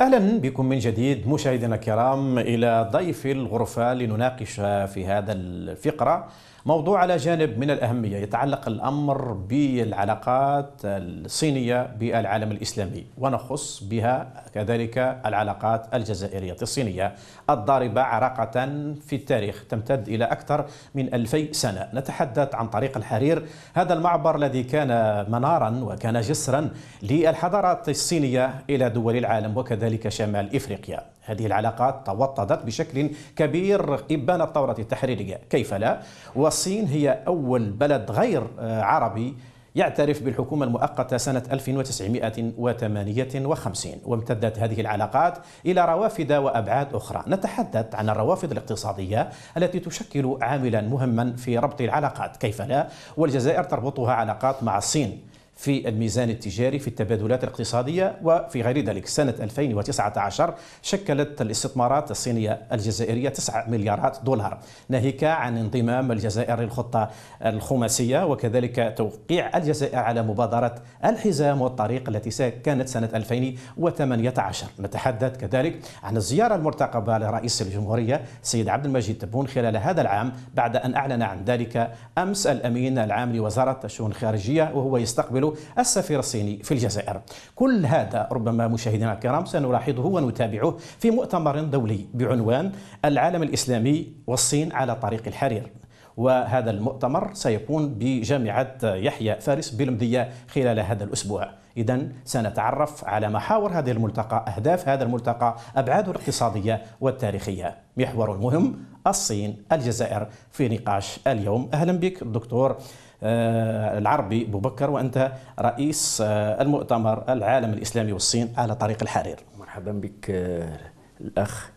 اهلا بكم من جديد مشاهدينا الكرام الى ضيف الغرفه لنناقش في هذا الفقره موضوع على جانب من الأهمية يتعلق الأمر بالعلاقات الصينية بالعالم الإسلامي ونخص بها كذلك العلاقات الجزائرية الصينية الضاربة عراقة في التاريخ تمتد إلى أكثر من ألفي سنة نتحدث عن طريق الحرير هذا المعبر الذي كان منارا وكان جسرا للحضارات الصينية إلى دول العالم وكذلك شمال إفريقيا هذه العلاقات توطدت بشكل كبير إبان الثورة التحريرية كيف لا والصين هي أول بلد غير آه، عربي يعترف بالحكومة المؤقتة سنة 1958 وامتدت هذه العلاقات إلى روافد وأبعاد أخرى نتحدث عن الروافد الاقتصادية التي تشكل عاملا مهما في ربط العلاقات كيف لا والجزائر تربطها علاقات مع الصين في الميزان التجاري في التبادلات الاقتصادية وفي غير ذلك سنة 2019 شكلت الاستثمارات الصينية الجزائرية 9 مليارات دولار ناهيك عن انضمام الجزائر للخطة الخماسية وكذلك توقيع الجزائر على مبادرة الحزام والطريق التي كانت سنة 2018 نتحدث كذلك عن الزيارة المرتقبة لرئيس الجمهورية سيد عبد المجيد تبون خلال هذا العام بعد أن أعلن عن ذلك أمس الأمين العام لوزارة الشؤون الخارجية وهو يستقبل يعمل السفير الصيني في الجزائر كل هذا ربما مشاهدينا الكرام سنلاحظه ونتابعه في مؤتمر دولي بعنوان العالم الإسلامي والصين على طريق الحرير وهذا المؤتمر سيكون بجامعة يحيى فارس بلمدية خلال هذا الأسبوع إذا سنتعرف على محاور هذه الملتقى أهداف هذا الملتقى أبعاده الاقتصادية والتاريخية محور مهم الصين الجزائر في نقاش اليوم أهلا بك الدكتور آه، العربي بوبكر وانت رئيس آه، المؤتمر العالم الاسلامي والصين على طريق الحرير. مرحبا بك آه، الاخ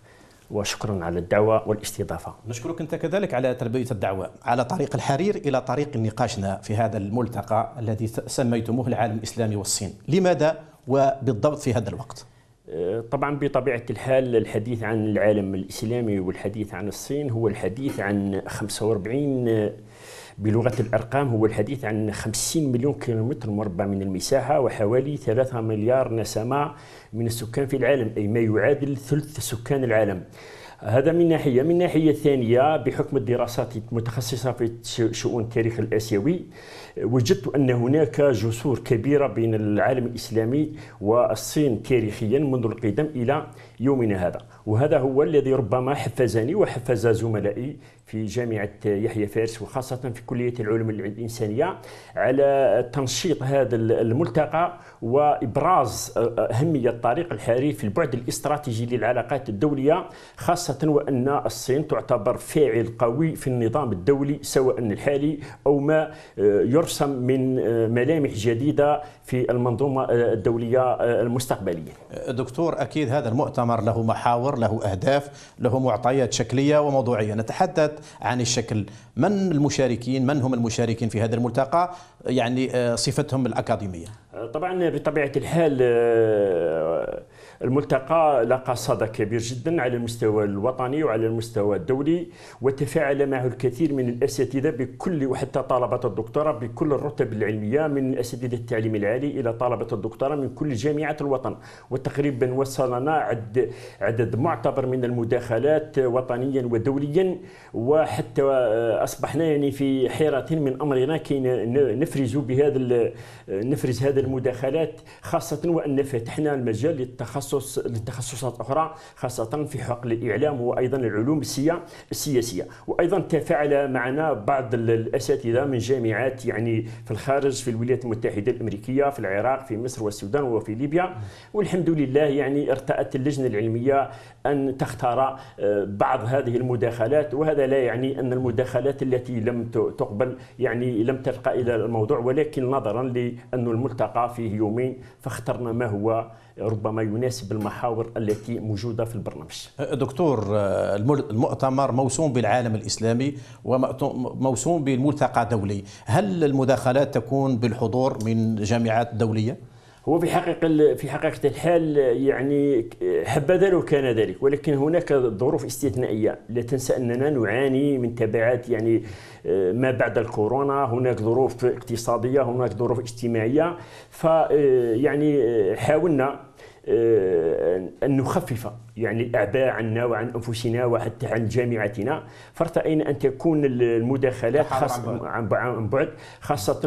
وشكرا على الدعوه والاستضافه. نشكرك انت كذلك على تلبيه الدعوه على طريق الحرير الى طريق نقاشنا في هذا الملتقى الذي سميتموه العالم الاسلامي والصين، لماذا وبالضبط في هذا الوقت؟ طبعا بطبيعه الحال الحديث عن العالم الاسلامي والحديث عن الصين هو الحديث عن 45 بلغة الأرقام هو الحديث عن 50 مليون كيلومتر مربع من المساحة وحوالي 3 مليار نسمة من السكان في العالم أي ما يعادل ثلث سكان العالم هذا من ناحية من ناحية ثانية بحكم الدراسات المتخصصة في شؤون التاريخ الآسيوي وجدت أن هناك جسور كبيرة بين العالم الإسلامي والصين تاريخيا منذ القدم إلى يومنا هذا وهذا هو الذي ربما حفزني وحفز زملائي في جامعة يحيى فارس وخاصة في كلية العلوم الإنسانية على تنشيط هذا الملتقى وإبراز آه، أهمية الطريق الحري في البعد الاستراتيجي للعلاقات الدولية خاصة وأن الصين تعتبر فاعل قوي في النظام الدولي سواء الحالي أو ما آه، يرسم من آه، ملامح جديدة في المنظومة الدولية المستقبلية دكتور أكيد هذا المؤتمر له محاور له أهداف له معطيات شكلية وموضوعية نتحدث عن الشكل من المشاركين من هم المشاركين في هذا الملتقى يعني آه، صفتهم الأكاديمية طبعا بطبيعة الحال آه، الملتقى لقى صدى كبير جدا على المستوى الوطني وعلى المستوى الدولي وتفاعل معه الكثير من الاساتذه بكل وحتى طلبه الدكتوراه بكل الرتب العلميه من اساتذه التعليم العالي الى طلبه الدكتوراه من كل جامعات الوطن وتقريبا وصلنا عد عدد معتبر من المداخلات وطنيا ودوليا وحتى اصبحنا يعني في حيره من امرنا كي نفرز بهذا نفرز هذه المداخلات خاصه وان فتحنا المجال للتخصص التخصص للتخصصات اخرى خاصه في حقل الاعلام وايضا العلوم السياسيه وايضا تفاعل معنا بعض الاساتذه من جامعات يعني في الخارج في الولايات المتحده الامريكيه في العراق في مصر والسودان وفي ليبيا والحمد لله يعني ارتأت اللجنه العلميه أن تختار آه، بعض هذه المداخلات وهذا لا يعني أن المداخلات التي لم تقبل يعني لم تلقى إلى الموضوع ولكن نظرا لأن الملتقى فيه يومين فاخترنا ما هو ربما يناسب المحاور التي موجوده في البرنامج. دكتور آه، المؤتمر موسوم بالعالم الاسلامي وموسوم بملتقى دولي، هل المداخلات تكون بالحضور من جامعات دوليه؟ هو في حقيقة في حقيقة الحال يعني حبذا لو كان ذلك ولكن هناك ظروف استثنائية لا تنسى أننا نعاني من تبعات يعني آه، ما بعد الكورونا هناك ظروف اقتصادية هناك ظروف اجتماعية فيعني آه، آه، حاولنا أن نخفف يعني الأعباء عنا وعن أنفسنا وحتى عن جامعتنا فارتئينا أن تكون المداخلات خاصة عن بعد خاصة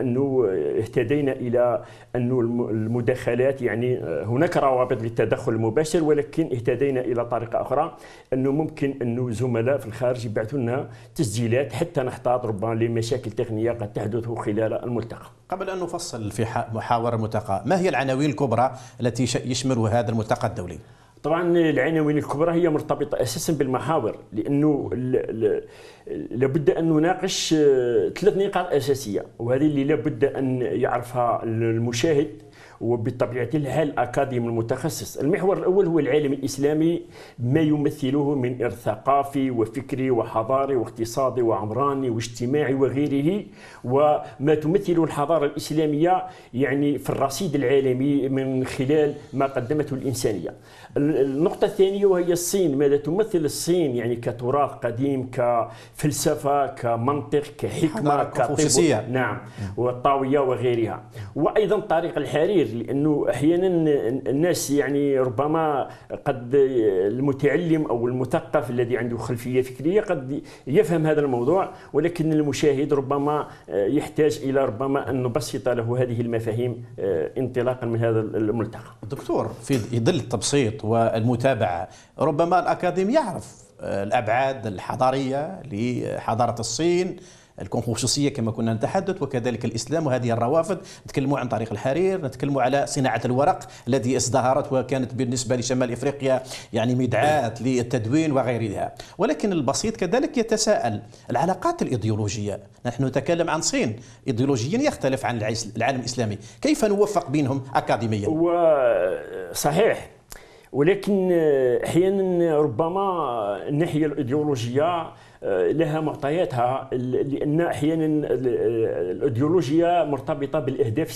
أنه اهتدينا إلى أنه المداخلات يعني آه، هناك روابط للتدخل المباشر ولكن اهتدينا إلى طريقة أخرى أنه ممكن أنه زملاء في الخارج يبعثوا لنا تسجيلات حتى نحتاط ربما لمشاكل تقنية قد تحدث خلال الملتقى قبل أن نفصل في محاور الملتقى ما هي العناوين الكبرى التي يشملها هذا الملتقى الدولي؟ طبعا العناوين الكبرى هي مرتبطه اساسا بالمحاور لانه لابد ان نناقش آه، ثلاث نقاط اساسيه وهذه اللي لابد ان يعرفها المشاهد وبطبيعه الحال الاكاديمي المتخصص المحور الاول هو العالم الاسلامي ما يمثله من ارث ثقافي وفكري وحضاري واقتصادي وعمراني واجتماعي وغيره وما تمثله الحضاره الاسلاميه يعني في الرصيد العالمي من خلال ما قدمته الانسانيه النقطه الثانيه وهي الصين ماذا تمثل الصين يعني كتراث قديم كفلسفه كمنطق كحكمه كطب نعم والطاويه وغيرها وايضا طريق الحرير لانه احيانا الناس يعني ربما قد المتعلم او المثقف الذي عنده خلفيه فكريه قد يفهم هذا الموضوع ولكن المشاهد ربما يحتاج الى ربما ان نبسط له هذه المفاهيم آه، انطلاقا من هذا الملتقى. دكتور في ظل التبسيط والمتابعه ربما الاكاديمي يعرف آه، الابعاد الحضاريه لحضاره الصين الكونفوشيوسية كما كنا نتحدث وكذلك الإسلام وهذه الروافد نتكلموا عن طريق الحرير نتكلموا على صناعة الورق الذي ازدهرت وكانت بالنسبة لشمال إفريقيا يعني مدعاة للتدوين وغيرها ولكن البسيط كذلك يتساءل العلاقات الإيديولوجية نحن نتكلم عن صين إيديولوجيا يختلف عن العالم الإسلامي كيف نوفق بينهم أكاديميا صحيح ولكن احيانا ربما الناحيه الايديولوجيه آه، لها معطياتها لان احيانا الايديولوجيا مرتبطه بالاهداف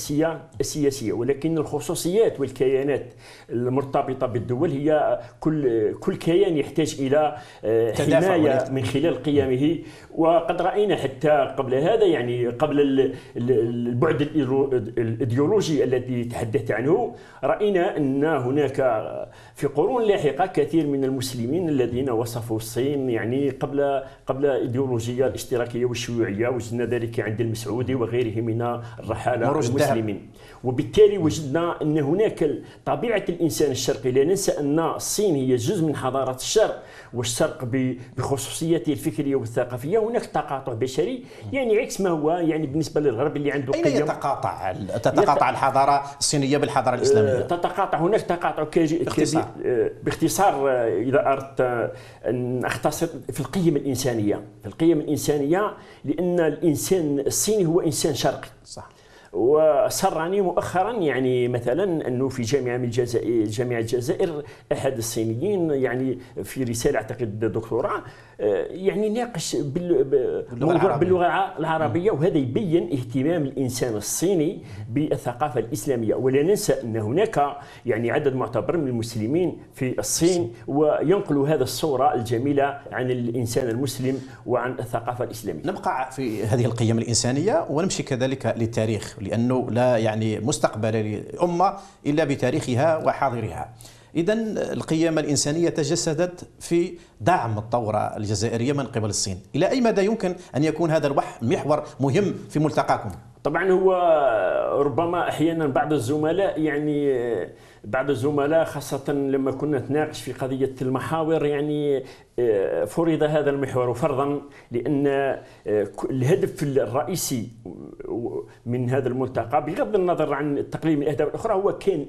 السياسيه ولكن الخصوصيات والكيانات المرتبطه بالدول هي كل كل كيان يحتاج الى آه، حمايه من خلال قيمه وقد راينا حتى قبل هذا يعني قبل البعد الايديولوجي الذي تحدثت عنه راينا ان هناك في قرون لاحقه كثير من المسلمين الذين وصفوا الصين يعني قبل قبل الايديولوجيه الاشتراكيه والشيوعيه وجدنا ذلك عند المسعودي وغيره من الرحاله المسلمين وبالتالي وجدنا ان هناك طبيعه الانسان الشرقي لا ننسى ان الصين هي جزء من حضاره الشرق والشرق بخصوصيته الفكريه والثقافيه هناك تقاطع بشري يعني عكس ما هو يعني بالنسبه للغرب اللي عنده قيم يتقاطع تتقاطع الحضاره الصينيه بالحضاره الاسلاميه آه، تتقاطع هناك تقاطع باختصار آه، باختصار آه، اذا اردت ان اختصر في القيم الانسانيه الانسانيه في القيم الانسانيه لان الانسان الصيني هو انسان شرقي صح وسرني مؤخرا يعني مثلا انه في جامعه من الجزائر جامعه الجزائر احد الصينيين يعني في رساله اعتقد دكتوراه يعني ناقش باللغه العربيه, باللغه العربيه وهذا يبين اهتمام الانسان الصيني بالثقافه الاسلاميه ولا ننسى ان هناك يعني عدد معتبر من المسلمين في الصين وينقلوا هذا الصوره الجميله عن الانسان المسلم وعن الثقافه الاسلاميه نبقى في هذه القيم الانسانيه ونمشي كذلك للتاريخ لأنه لا يعني مستقبل لأمة إلا بتاريخها وحاضرها إذا القيم الإنسانية تجسدت في دعم الثورة الجزائرية من قبل الصين إلى أي مدى يمكن أن يكون هذا الوح محور مهم في ملتقاكم؟ طبعا هو ربما احيانا بعض الزملاء يعني بعض الزملاء خاصة لما كنا نتناقش في قضية المحاور يعني فرض هذا المحور فرضا لأن الهدف الرئيسي من هذا الملتقى بغض النظر عن تقليل من الأهداف الأخرى هو كان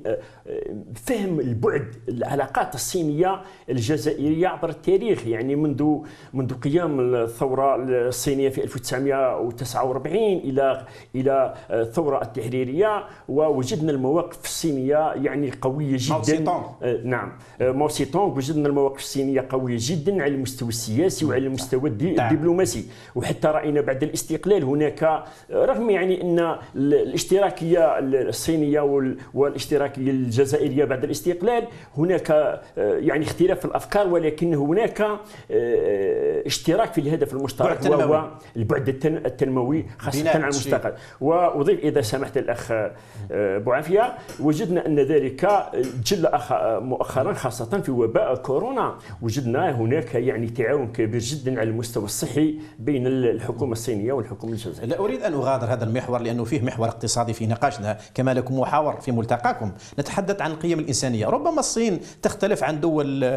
فهم البعد العلاقات الصينية الجزائرية عبر التاريخ يعني منذ منذ قيام الثورة الصينية في 1949 إلى الى آه، الثوره التحريريه ووجدنا المواقف الصينيه يعني قويه جدا آه، نعم آه، موسي تونغ وجدنا المواقف الصينيه قويه جدا على المستوى السياسي وعلى نعم. المستوى نعم. الدبلوماسي وحتى راينا بعد الاستقلال هناك رغم يعني ان الاشتراكيه الصينيه والاشتراكيه الجزائريه بعد الاستقلال هناك يعني اختلاف في الافكار ولكن هناك اشتراك في الهدف المشترك وهو البعد التنموي خاصه على المستقبل واضيف اذا سمحت الاخ آه، بوعافيه وجدنا ان ذلك جل مؤخرا خاصه في وباء كورونا وجدنا هناك يعني تعاون كبير جدا على المستوى الصحي بين الحكومه الصينيه والحكومه الجزائريه. لا اريد ان اغادر هذا المحور لانه فيه محور اقتصادي في نقاشنا كما لكم محاور في ملتقاكم نتحدث عن القيم الانسانيه ربما الصين تختلف عن دول آه،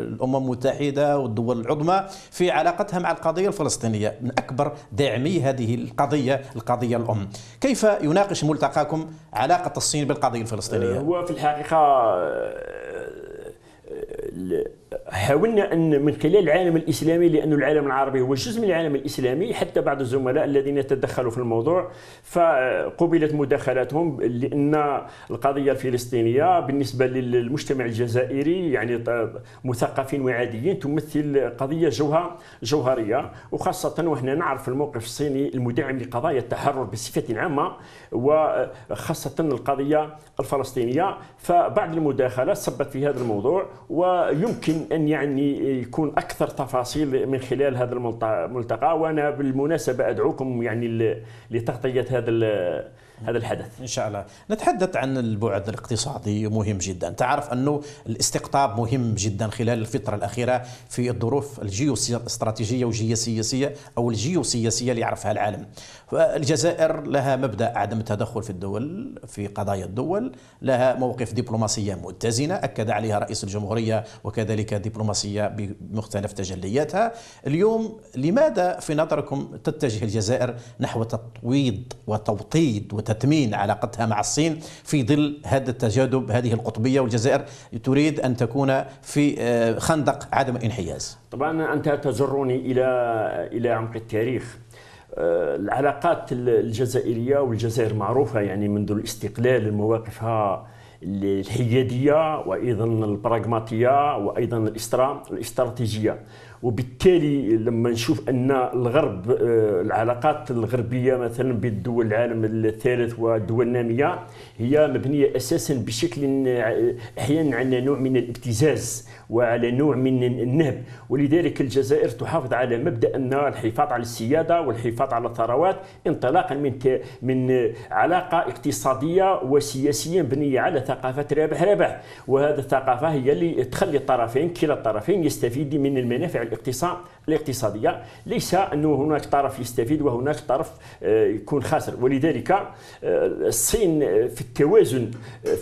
الامم المتحده والدول العظمى في علاقتها مع القضيه الفلسطينيه من اكبر داعمي هذه القضيه القضيه الأم كيف يناقش ملتقاكم علاقة الصين بالقضية الفلسطينية؟ هو في الحقيقة آه، آه، حاولنا ان من خلال العالم الاسلامي لأن العالم العربي هو جزء من العالم الاسلامي حتى بعض الزملاء الذين تدخلوا في الموضوع فقبلت مداخلاتهم لان القضيه الفلسطينيه بالنسبه للمجتمع الجزائري يعني مثقفين وعاديين تمثل قضيه جوهر جوهريه وخاصه وهنا نعرف الموقف الصيني المدعم لقضايا التحرر بصفه عامه وخاصه القضيه الفلسطينيه فبعض المداخلات صبت في هذا الموضوع ويمكن ان ان يعني يكون اكثر تفاصيل من خلال هذا الملتقى وانا بالمناسبه ادعوكم يعني لتغطيه هذا هذا الحدث ان شاء الله نتحدث عن البعد الاقتصادي مهم جدا تعرف انه الاستقطاب مهم جدا خلال الفتره الاخيره في الظروف الجيوستراتيجيه والجيوسياسيه او الجيوسياسيه اللي يعرفها العالم الجزائر لها مبدا عدم التدخل في الدول في قضايا الدول لها موقف دبلوماسيه متزنه اكد عليها رئيس الجمهوريه وكذلك دبلوماسيه بمختلف تجلياتها اليوم لماذا في نظركم تتجه الجزائر نحو تطويض وتوطيد وت تثمين علاقتها مع الصين في ظل هذا التجاذب هذه القطبية والجزائر تريد أن تكون في آه، خندق عدم الانحياز طبعا أنت تجرني إلى إلى عمق التاريخ آه، العلاقات الجزائرية والجزائر معروفة يعني منذ الاستقلال مواقفها الحيادية وأيضا البراغماتية وأيضا الاستراتيجية وبالتالي لما نشوف ان الغرب آه، العلاقات الغربيه مثلا بين دول العالم الثالث والدول الناميه هي مبنيه اساسا بشكل آه، احيانا على نوع من الابتزاز وعلى نوع من النهب ولذلك الجزائر تحافظ على مبدا ان الحفاظ على السياده والحفاظ على الثروات انطلاقا من من علاقه اقتصاديه وسياسيه مبنيه على ثقافه رابح رابح وهذه الثقافه هي اللي تخلي الطرفين كلا الطرفين يستفيد من المنافع الاقتصاد الاقتصاديه ليس انه هناك طرف يستفيد وهناك طرف آه، يكون خاسر ولذلك آه، الصين آه، في التوازن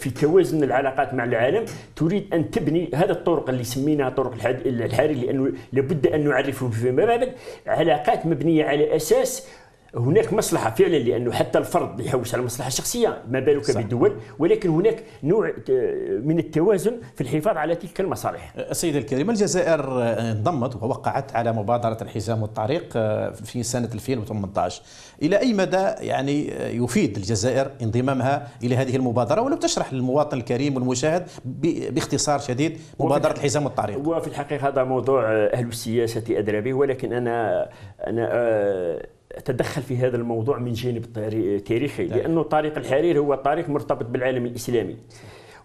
في توازن العلاقات مع العالم تريد ان تبني هذه الطرق اللي سميناها طرق الحرير لانه لابد ان نعرفه فيما بعد علاقات مبنيه على اساس هناك مصلحة فعلا لأنه حتى الفرد يحوس على مصلحة شخصية ما بالك صح. بالدول ولكن هناك نوع آه، من التوازن في الحفاظ على تلك المصالح السيد أه، الكريم الجزائر آه، انضمت ووقعت على مبادرة الحزام والطريق في سنة 2018 إلى أي مدى يعني يفيد الجزائر انضمامها إلى هذه المبادرة ولو تشرح للمواطن الكريم والمشاهد باختصار شديد مبادرة الحزام والطريق وفي الحقيقة هذا موضوع أهل السياسة أدرى به ولكن أنا أنا تدخل في هذا الموضوع من جانب تاريخي نعم. لانه طريق الحرير هو طريق مرتبط بالعالم الاسلامي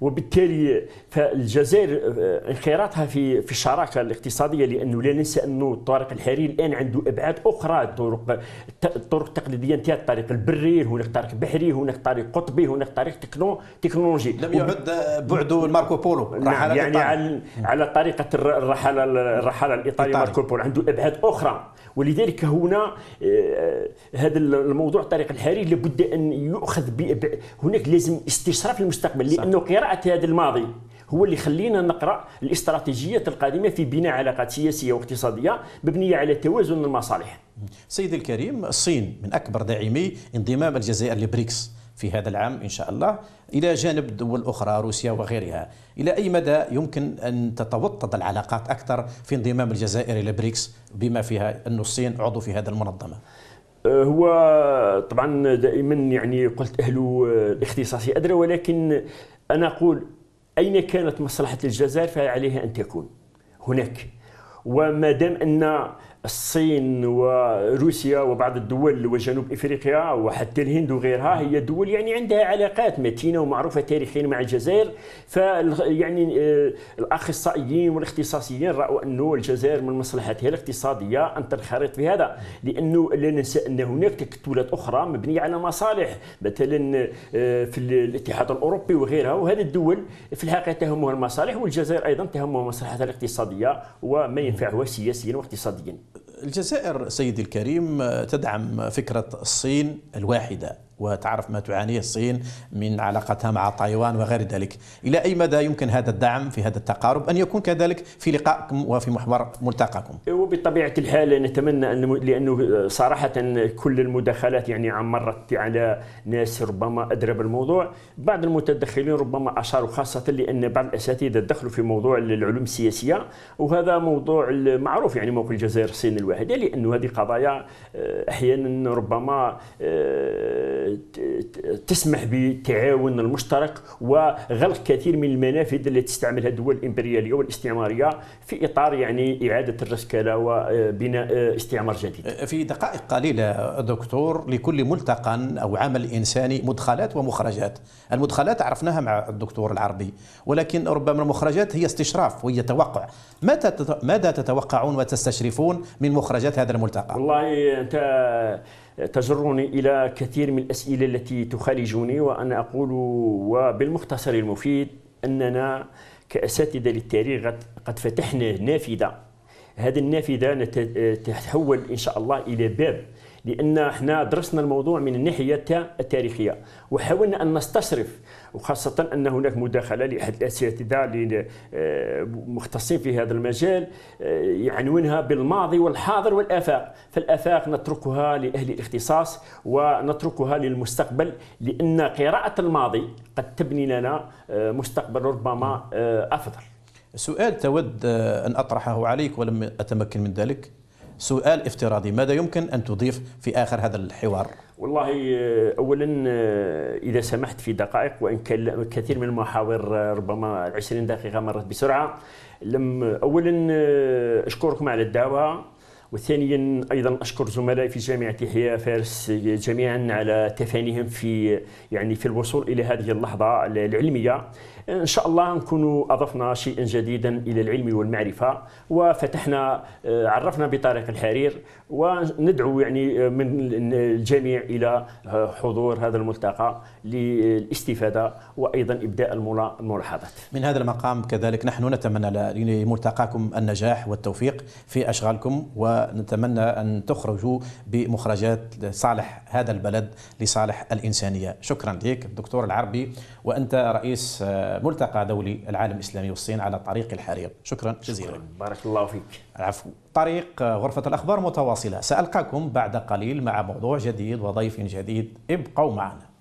وبالتالي فالجزائر آه، انخراطها في في الشراكه الاقتصاديه لانه لا ننسى انه الطريق الحريري الان عنده ابعاد اخرى الطرق الطرق التقليديه نتاع الطريق البري هناك طريق بحري هناك طريق قطبي هناك طريق تكنو تكنولوجي لم يعد بعده ماركو بولو نعم يعني على على طريقه الرحاله الرحاله الايطاليه ماركو بولو عنده ابعاد اخرى ولذلك هنا آه، هذا الموضوع طريق الحريري لابد ان يؤخذ هناك لازم استشراف المستقبل لانه قراءه واقعة هذا الماضي هو اللي خلينا نقرا الاستراتيجيات القادمه في بناء علاقات سياسيه واقتصاديه مبنيه على توازن المصالح. سيد الكريم الصين من اكبر داعمي انضمام الجزائر لبريكس في هذا العام ان شاء الله الى جانب دول اخرى روسيا وغيرها، الى اي مدى يمكن ان تتوطد العلاقات اكثر في انضمام الجزائر الى بريكس بما فيها ان الصين عضو في هذه المنظمه؟ أه، هو طبعا دائما يعني قلت اهل الاختصاص ادرى ولكن أنا أقول أين كانت مصلحة الجزائر فعليها أن تكون هناك وما دام أن الصين وروسيا وبعض الدول وجنوب افريقيا وحتى الهند وغيرها هي دول يعني عندها علاقات متينه ومعروفه تاريخيا مع الجزائر ف يعني آه، الاخصائيين والاختصاصيين راوا انه الجزائر من مصلحتها الاقتصاديه ان تنخرط في هذا لانه لا ننسى ان هناك تكتلات اخرى مبنيه على مصالح مثلا آه، في الاتحاد الاوروبي وغيرها وهذه الدول في الحقيقه تهمها المصالح والجزائر ايضا تهمها مصلحتها الاقتصاديه وما ينفعها سياسيا واقتصاديا الجزائر سيدي الكريم تدعم فكرة الصين الواحدة وتعرف ما تعانيه الصين من علاقتها مع تايوان وغير ذلك إلى أي مدى يمكن هذا الدعم في هذا التقارب أن يكون كذلك في لقائكم وفي محور ملتقاكم وبطبيعة الحال نتمنى أن لأنه صراحة كل المداخلات يعني عمرت على ناس ربما أدرى بالموضوع بعض المتدخلين ربما أشاروا خاصة لأن بعض الأساتذة دخلوا في موضوع العلوم السياسية وهذا موضوع معروف يعني موقف الجزائر الصين الواحدة لأنه هذه قضايا آه، أحيانا ربما آه، تسمح بالتعاون المشترك وغلق كثير من المنافذ التي تستعملها الدول الامبرياليه والاستعماريه في اطار يعني اعاده الرسكله وبناء استعمار جديد. في دقائق قليله دكتور لكل ملتقى او عمل انساني مدخلات ومخرجات، المدخلات عرفناها مع الدكتور العربي ولكن ربما المخرجات هي استشراف وهي توقع، متى ماذا تتوقعون وتستشرفون من مخرجات هذا الملتقى؟ والله انت تجرني إلى كثير من الأسئلة التي تخالجني وأنا أقول وبالمختصر المفيد أننا كأساتذة للتاريخ قد فتحنا نافذة هذه النافذة تتحول إن شاء الله إلى باب لان احنا درسنا الموضوع من الناحيه التاريخيه وحاولنا ان نستشرف وخاصه ان هناك مداخله لاحد الاساتذه آه، مختصين في هذا المجال آه، يعنونها بالماضي والحاضر والافاق فالافاق نتركها لاهل الاختصاص ونتركها للمستقبل لان قراءه الماضي قد تبني لنا آه، مستقبل ربما افضل سؤال تود ان اطرحه عليك ولم اتمكن من ذلك سؤال افتراضي ماذا يمكن أن تضيف في آخر هذا الحوار؟ والله آه، اولا آه، اذا سمحت في دقائق وان كان كثير من المحاور آه، ربما العشرين دقيقه مرت بسرعه لم اولا اشكركم على الدعوه وثانيا ايضا اشكر زملائي في جامعه يحيى فارس جميعا على تفانيهم في يعني في الوصول الى هذه اللحظه العلميه ان شاء الله نكون اضفنا شيئا جديدا الى العلم والمعرفه وفتحنا عرفنا بطريق الحرير وندعو يعني من الجميع الى حضور هذا الملتقى للاستفاده وايضا ابداء الملاحظات. من هذا المقام كذلك نحن نتمنى لملتقاكم النجاح والتوفيق في اشغالكم و ونتمنى أن تخرجوا بمخرجات صالح هذا البلد لصالح الإنسانية شكرا لك الدكتور العربي وأنت رئيس آه، ملتقى دولي العالم الإسلامي والصين على طريق الحرير شكرا جزيلا شكرا. بارك الله فيك العفو طريق آه، غرفة الأخبار متواصلة سألقاكم بعد قليل مع موضوع جديد وضيف جديد ابقوا معنا